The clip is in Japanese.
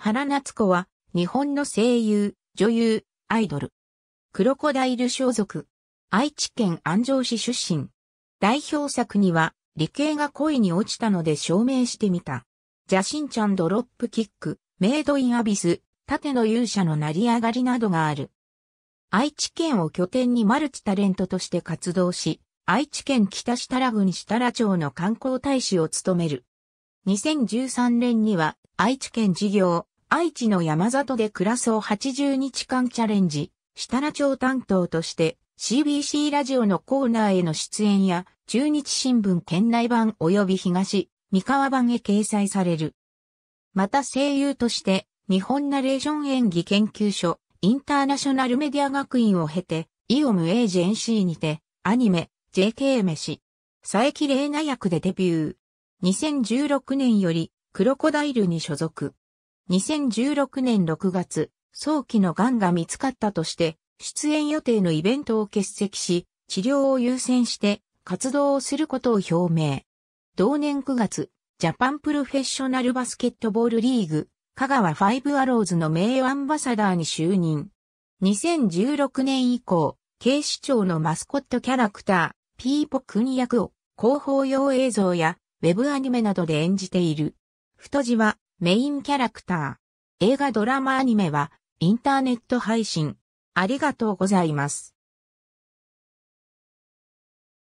原夏子は、日本の声優、女優、アイドル。クロコダイル小族。愛知県安城市出身。代表作には、理系が恋に落ちたので証明してみた。邪神ちゃんドロップキック、メイドインアビス、盾の勇者の成り上がりなどがある。愛知県を拠点にマルチタレントとして活動し、愛知県北設楽郡設楽町の観光大使を務める。2013年には愛知県事業、愛知の山里で暮らそう80日間チャレンジ、設楽町担当として CBC ラジオのコーナーへの出演や中日新聞県内版及び東、三河版へ掲載される。また声優として日本ナレーション演技研究所インターナショナルメディア学院を経てイオムエージェンシーにてアニメ JK 飯佐伯玲奈役でデビュー。2016年よりクロコダイルに所属。2016年6月、早期の癌が見つかったとして、出演予定のイベントを欠席し、治療を優先して活動をすることを表明。同年9月、ジャパンプロフェッショナルバスケットボールリーグ、香川ファイブアローズの名誉アンバサダーに就任。2016年以降、警視庁のマスコットキャラクター、ピーポ君役を広報用映像やウェブアニメなどで演じている。太字はメインキャラクター。映画ドラマアニメはインターネット配信。ありがとうございます。